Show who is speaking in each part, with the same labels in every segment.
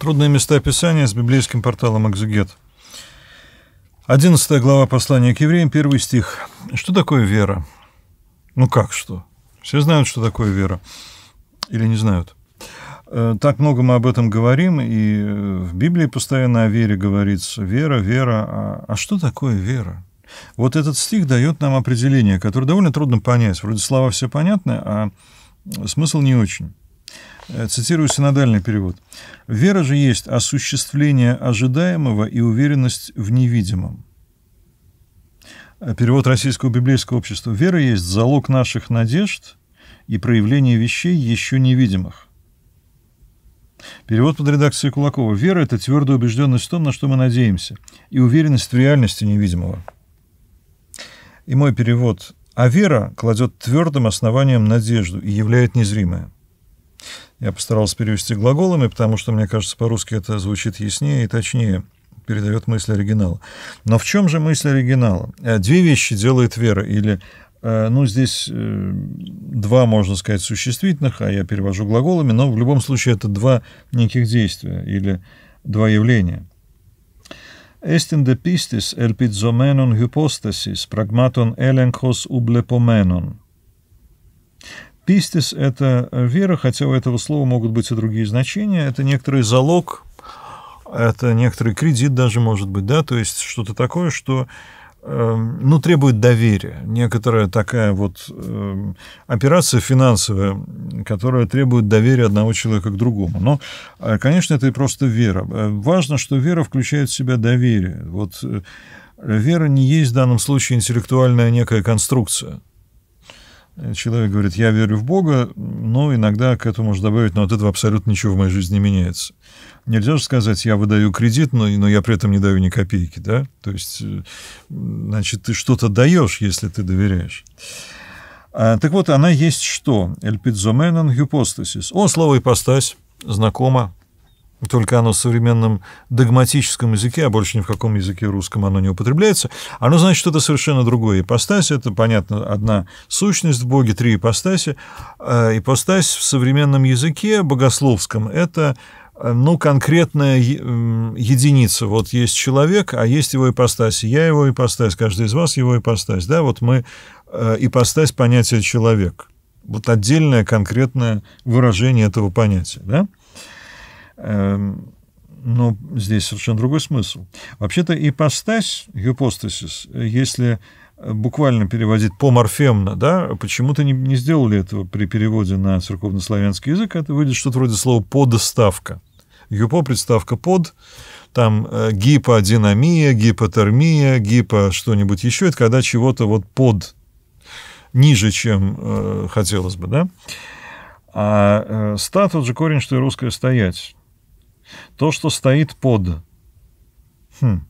Speaker 1: Трудные места Писания с библейским порталом «Экзегет». 11 глава послания к евреям, первый стих. Что такое вера? Ну как что? Все знают, что такое вера. Или не знают? Э, так много мы об этом говорим, и э, в Библии постоянно о вере говорится. Вера, вера. А, а что такое вера? Вот этот стих дает нам определение, которое довольно трудно понять. Вроде слова все понятны, а э, смысл не очень. Э, цитирую синодальный перевод. «Вера же есть осуществление ожидаемого и уверенность в невидимом». Э, перевод Российского библейского общества. «Вера есть залог наших надежд и проявление вещей еще невидимых». Перевод под редакцией Кулакова. «Вера – это твердая убежденность в том, на что мы надеемся, и уверенность в реальности невидимого». И мой перевод. «А вера кладет твердым основанием надежду и являет незримое». Я постарался перевести глаголами, потому что, мне кажется, по-русски это звучит яснее и точнее передает мысль оригинала. Но в чем же мысль оригинала? Э, две вещи делает вера, или, э, ну, здесь э, два, можно сказать, существительных, а я перевожу глаголами, но в любом случае это два неких действия или два явления. Estin de pistis el pizzomenon hypostasis pragmaton elenchos ublepomenon – Пистис — это э, вера, хотя у этого слова могут быть и другие значения. Это некоторый залог, это некоторый кредит даже может быть, да, то есть что-то такое, что эм, ну, требует доверия. Некоторая такая вот э, операция финансовая, которая требует доверия одного человека к другому. Но, э, конечно, это и просто вера. Э, важно, что вера включает в себя доверие. Вот э, вера не есть в данном случае интеллектуальная некая конструкция. Э, человек говорит, я верю в Бога, но иногда к этому можно добавить, но от этого абсолютно ничего в моей жизни не меняется. Нельзя же сказать, я выдаю кредит, но, но я при этом не даю ни копейки, да? То есть, э, значит, ты что-то даешь, если ты доверяешь. А, так вот, она есть что? Эльпидзоменон гипостасис. О, слово «ипостась» знакомо, только оно в современном догматическом языке, а больше ни в каком языке русском оно не употребляется, оно значит что-то совершенно другое. Ипостась – это, понятно, одна сущность в Боге, три ипостаси. Э, ипостась в современном языке богословском – это э, ну, конкретная единица. Вот есть человек, а есть его ипостась. Я его ипостась, каждый из вас его ипостась. Да, вот мы э, ипостась понятия человек. Вот отдельное конкретное выражение этого понятия. Да? Эм, но здесь совершенно другой смысл. Вообще-то ипостась, гипостасис, если э, буквально переводить по-морфемно, да, почему-то не, не сделали этого при переводе на церковнославянский язык, это выйдет что-то вроде слова «подоставка». Юпо – представка «под», там гиподинамия, э, гипотермия, гипо что-нибудь еще, это когда чего-то вот под, ниже, чем э, хотелось бы, да. А э, ста тот же корень, что и русское «стоять». То, что стоит под. Хм.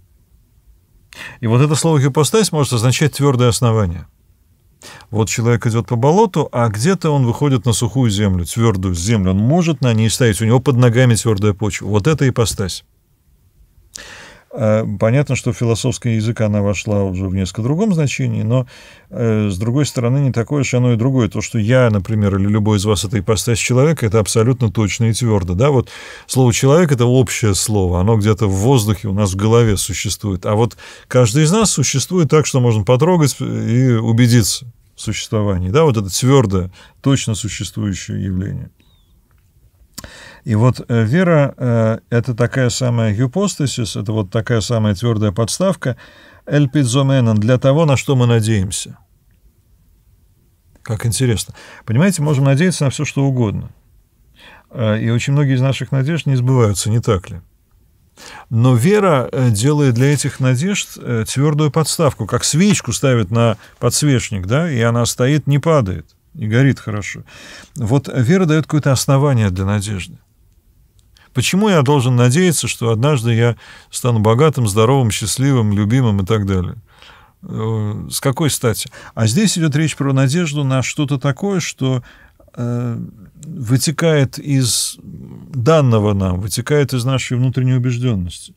Speaker 1: И вот это слово «гипостась» может означать твердое основание. Вот человек идет по болоту, а где-то он выходит на сухую землю, твердую землю. Он может на ней стоять, у него под ногами твердая почва. Вот это ипостась. Э, понятно, что философская язык она вошла уже в несколько другом значении, но, э, с другой стороны, не такое уж оно и другое. То, что я, например, или любой из вас это ипостась человека, это абсолютно точно и твердо. Да? Вот слово «человек» — это общее слово, оно где-то в воздухе у нас в голове существует. А вот каждый из нас существует так, что можно потрогать и убедиться в существовании. Да? Вот это твердое, точно существующее явление. И вот э, вера э, — это такая самая гипостасис, это вот такая самая твердая подставка, эльпидзоменен, для того, на что мы надеемся. Как интересно. Понимаете, можем надеяться на все, что угодно. Э, и очень многие из наших надежд не сбываются, не так ли? Но вера делает для этих надежд твердую подставку, как свечку ставит на подсвечник, да, и она стоит, не падает, и горит хорошо. Вот вера дает какое-то основание для надежды. Почему я должен надеяться, что однажды я стану богатым, здоровым, счастливым, любимым и так далее? Э, с какой стати? А здесь идет речь про надежду на что-то такое, что э, вытекает из данного нам, вытекает из нашей внутренней убежденности.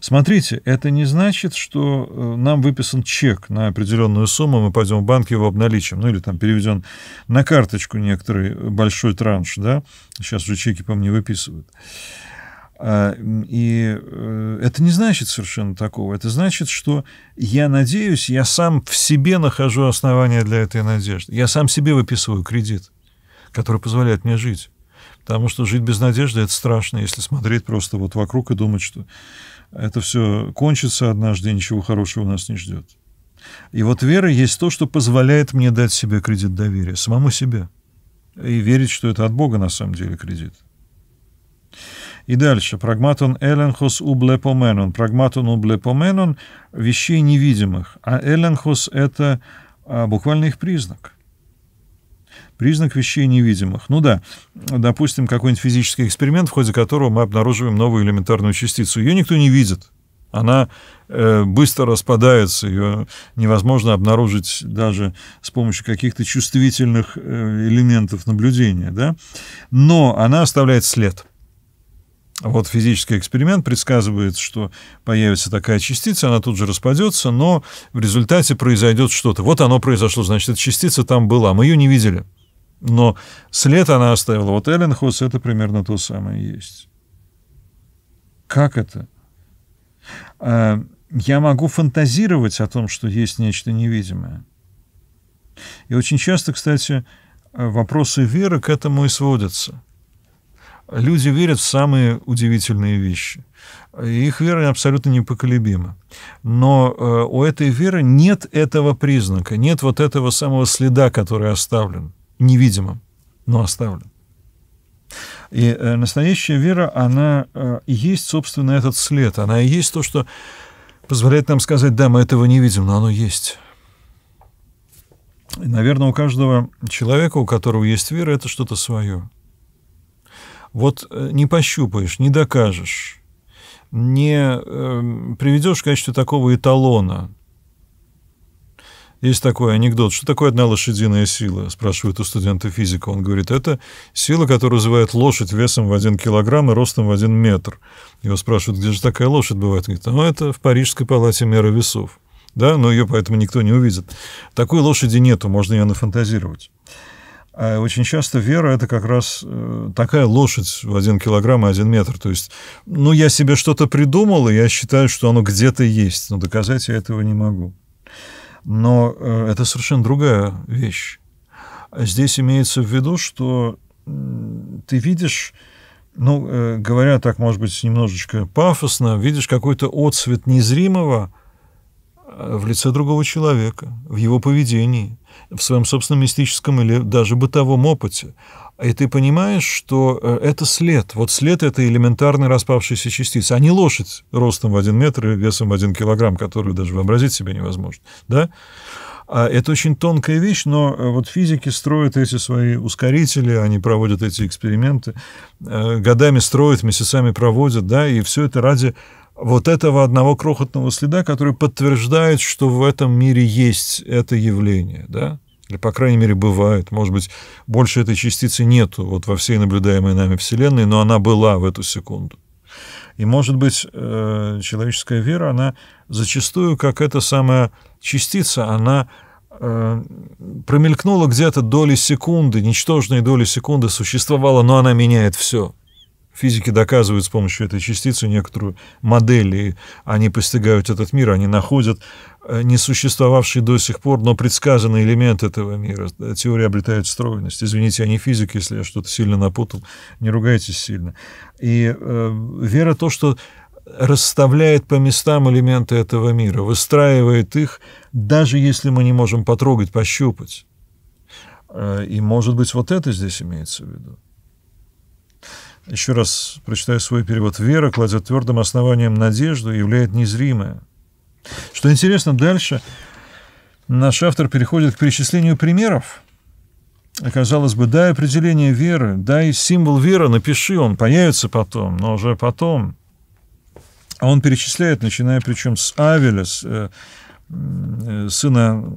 Speaker 1: Смотрите, это не значит, что э, нам выписан чек на определенную сумму, мы пойдем в банк его обналичим, ну или там переведен на карточку некоторый э, большой транш, да, сейчас уже чеки, по мне выписывают. А, и э, это не значит совершенно такого. Это значит, что я надеюсь, я сам в себе нахожу основания для этой надежды. Я сам себе выписываю кредит, который позволяет мне жить. Потому что жить без надежды – это страшно, если смотреть просто вот вокруг и думать, что это все кончится однажды, и ничего хорошего нас не ждет. И вот вера есть то, что позволяет мне дать себе кредит доверия, самому себе. И верить, что это от Бога на самом деле кредит. И дальше. Прагматон эленхос ублепоменон. Прагматон ублепоменон – вещей невидимых. А эленхос – это а, буквально их признак – Признак вещей невидимых. Ну да, допустим, какой-нибудь физический эксперимент, в ходе которого мы обнаруживаем новую элементарную частицу. Ее никто не видит. Она э, быстро распадается, ее невозможно обнаружить даже с помощью каких-то чувствительных э, элементов наблюдения. Да? Но она оставляет след. Вот физический эксперимент предсказывает, что появится такая частица, она тут же распадется, но в результате произойдет что-то. Вот оно произошло, значит, эта частица там была, мы ее не видели. Но след она оставила. Вот Элленхус — это примерно то самое есть. Как это? А, я могу фантазировать о том, что есть нечто невидимое. И очень часто, кстати, вопросы веры к этому и сводятся. Люди верят в самые удивительные вещи. их вера абсолютно непоколебима. Но э, у этой веры нет этого признака, нет вот этого самого следа, который оставлен невидимым, но оставлен. И э, настоящая вера, она э, и есть, собственно, этот след. Она и есть то, что позволяет нам сказать, да, мы этого не видим, но оно есть. И, наверное, у каждого человека, у которого есть вера, это что-то свое. Вот э, не пощупаешь, не докажешь, не э, приведешь в качестве такого эталона, есть такой анекдот, что такое одна лошадиная сила, спрашивают у студента физика. Он говорит, это сила, которая вызывает лошадь весом в один килограмм и ростом в один метр. Его спрашивают, где же такая лошадь бывает? Он говорит, ну это в Парижской палате меры весов. Да, но ее поэтому никто не увидит. Такой лошади нету, можно ее нафантазировать. А очень часто вера – это как раз э, такая лошадь в один килограмм и один метр. То есть, ну, я себе что-то придумал, и я считаю, что оно где-то есть, но доказать я этого не могу. Но э, это совершенно другая вещь. Здесь имеется в виду, что ты видишь, ну, э, говоря так, может быть, немножечко пафосно, видишь какой-то отсвет незримого э, в лице другого человека, в его поведении в своем собственном мистическом или даже бытовом опыте. И ты понимаешь, что э, это след. Вот след — это элементарные распавшиеся частицы, а не лошадь ростом в один метр и весом в один килограмм, которую даже вообразить себе невозможно. Да? А это очень тонкая вещь, но э, вот физики строят эти свои ускорители, они проводят эти эксперименты, э, годами строят, месяцами проводят, да, и все это ради вот этого одного крохотного следа, который подтверждает, что в этом мире есть это явление, да? Или, по крайней мере, бывает. Может быть, больше этой частицы нету вот во всей наблюдаемой нами Вселенной, но она была в эту секунду. И, может быть, э, человеческая вера, она зачастую, как эта самая частица, она э, промелькнула где-то доли секунды, ничтожные доли секунды существовала, но она меняет все – Физики доказывают с помощью этой частицы некоторую модель, и они постигают этот мир, они находят э, несуществовавший до сих пор, но предсказанный элемент этого мира. Э, теория обретает стройность. Извините, я не физик, если я что-то сильно напутал, не ругайтесь сильно. И э, вера то, что расставляет по местам элементы этого мира, выстраивает их, даже если мы не можем потрогать, пощупать. Э, и, может быть, вот это здесь имеется в виду. Еще раз прочитаю свой перевод. «Вера кладет твердым основанием надежду и являет незримое». Что интересно, дальше наш автор переходит к перечислению примеров. Оказалось бы, дай определение веры, дай символ веры, напиши, он появится потом, но уже потом. А он перечисляет, начиная причем с Авеля, с, э, э сына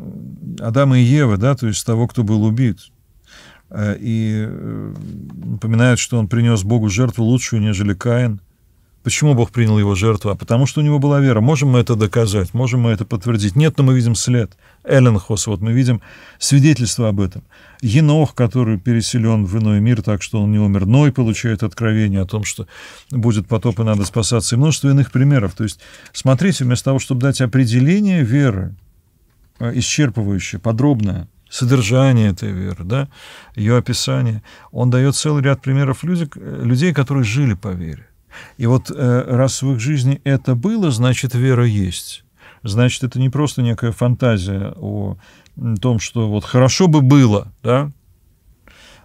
Speaker 1: Адама и Евы, да, то есть того, кто был убит. Э, и э, напоминают, что он принес Богу жертву лучшую, нежели Каин. Почему Бог принял его жертву? А потому что у него была вера. Можем мы это доказать? Можем мы это подтвердить? Нет, но мы видим след. Эленхос, вот мы видим свидетельство об этом. Енох, который переселен в иной мир, так что он не умер, но и получает откровение о том, что будет потоп и надо спасаться. И множество иных примеров. То есть, смотрите, вместо того, чтобы дать определение веры, э, исчерпывающее, подробное, содержание этой веры, да, ее описание. Он дает целый ряд примеров люди, э, людей, которые жили по вере. И вот э, раз в их жизни это было, значит, вера есть. Значит, это не просто некая фантазия о том, что вот хорошо бы было, да,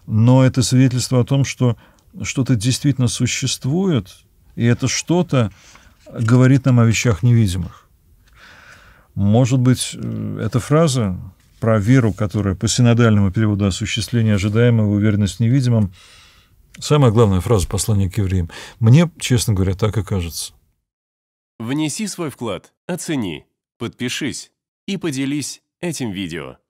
Speaker 1: но это свидетельство о том, что что-то действительно существует, и это что-то говорит нам о вещах невидимых. Может быть, э, эта фраза про веру, которая по синодальному переводу осуществления ожидаемого, уверенность в невидимом. Самая главная фраза послания к евреям. Мне, честно говоря, так и кажется. Внеси свой вклад, оцени, подпишись и поделись этим видео.